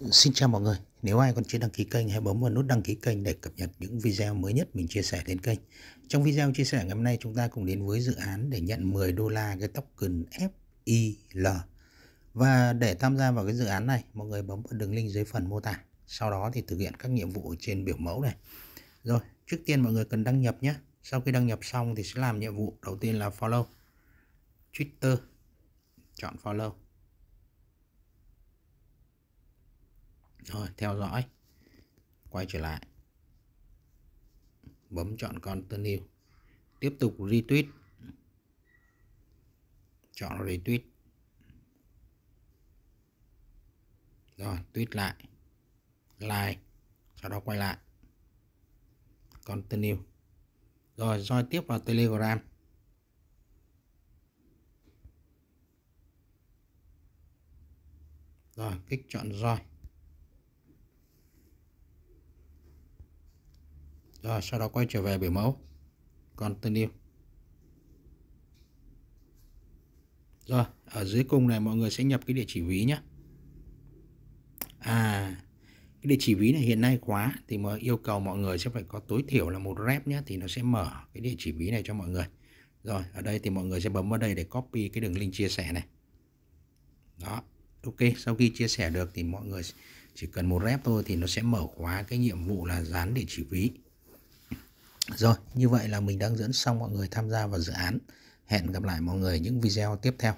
Xin chào mọi người, nếu ai còn chưa đăng ký kênh hãy bấm vào nút đăng ký kênh để cập nhật những video mới nhất mình chia sẻ lên kênh. Trong video chia sẻ ngày hôm nay chúng ta cùng đến với dự án để nhận 10 đô la cái token FIL. Và để tham gia vào cái dự án này, mọi người bấm vào đường link dưới phần mô tả. Sau đó thì thực hiện các nhiệm vụ trên biểu mẫu này. Rồi, trước tiên mọi người cần đăng nhập nhé. Sau khi đăng nhập xong thì sẽ làm nhiệm vụ đầu tiên là follow Twitter. Chọn follow. rồi theo dõi quay trở lại bấm chọn con tân yêu tiếp tục retweet chọn retweet rồi tweet lại like sau đó quay lại con tân yêu rồi roi tiếp vào telegram rồi kích chọn roi rồi sau đó quay trở về biểu mẫu còn tên yêu rồi ở dưới cùng này mọi người sẽ nhập cái địa chỉ ví nhé à cái địa chỉ ví này hiện nay khóa thì mà yêu cầu mọi người sẽ phải có tối thiểu là một rep nhé thì nó sẽ mở cái địa chỉ ví này cho mọi người rồi ở đây thì mọi người sẽ bấm vào đây để copy cái đường link chia sẻ này đó ok sau khi chia sẻ được thì mọi người chỉ cần một rep thôi thì nó sẽ mở khóa cái nhiệm vụ là dán địa chỉ ví rồi, như vậy là mình đã dẫn xong mọi người tham gia vào dự án. Hẹn gặp lại mọi người những video tiếp theo.